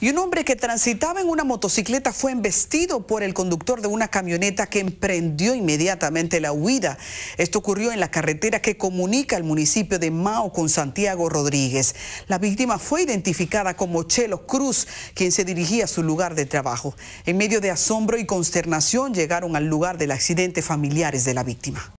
y un hombre que transitaba en una motocicleta fue embestido por el conductor de una camioneta que emprendió inmediatamente la huida. Esto ocurrió en la carretera que comunica el municipio de Mao con Santiago Rodríguez. La víctima fue identificada como Chelo Cruz, quien se dirigía a su lugar de trabajo. En medio de asombro y consternación llegaron al lugar del accidente familiares de la víctima.